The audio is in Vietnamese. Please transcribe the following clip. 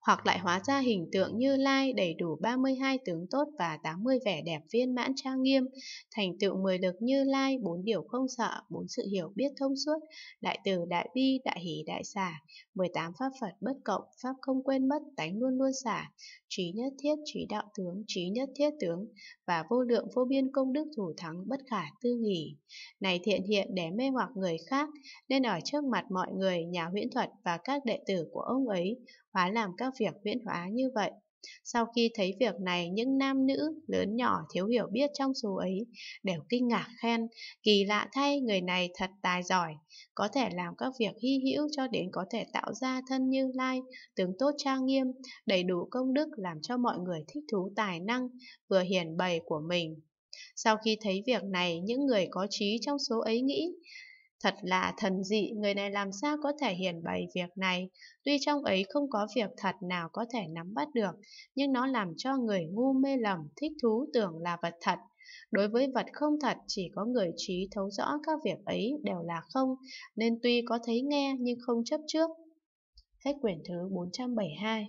hoặc lại hóa ra hình tượng Như Lai đầy đủ 32 tướng tốt và 80 vẻ đẹp viên mãn trang nghiêm, thành tựu 10 lực Như Lai, bốn điều không sợ, bốn sự hiểu biết thông suốt, đại từ đại bi, đại hỷ đại xả, 18 pháp Phật bất cộng, pháp không quên mất, tánh luôn luôn xả, trí nhất thiết trí đạo tướng, trí nhất thiết tướng và vô lượng vô biên công đức thủ thắng bất khả tư nghỉ. Này thiện hiện để mê hoặc người khác, nên ở trước mặt mọi người, nhà huyễn thuật và các đệ tử của ông ấy, hóa làm các việc viễn hóa như vậy. Sau khi thấy việc này, những nam nữ lớn nhỏ thiếu hiểu biết trong số ấy đều kinh ngạc khen, kỳ lạ thay người này thật tài giỏi, có thể làm các việc hy hữu cho đến có thể tạo ra thân như lai, tướng tốt trang nghiêm, đầy đủ công đức làm cho mọi người thích thú tài năng, vừa hiển bày của mình. Sau khi thấy việc này, những người có trí trong số ấy nghĩ, Thật là thần dị, người này làm sao có thể hiển bày việc này. Tuy trong ấy không có việc thật nào có thể nắm bắt được, nhưng nó làm cho người ngu mê lầm, thích thú tưởng là vật thật. Đối với vật không thật, chỉ có người trí thấu rõ các việc ấy đều là không, nên tuy có thấy nghe nhưng không chấp trước. Hết quyển thứ 472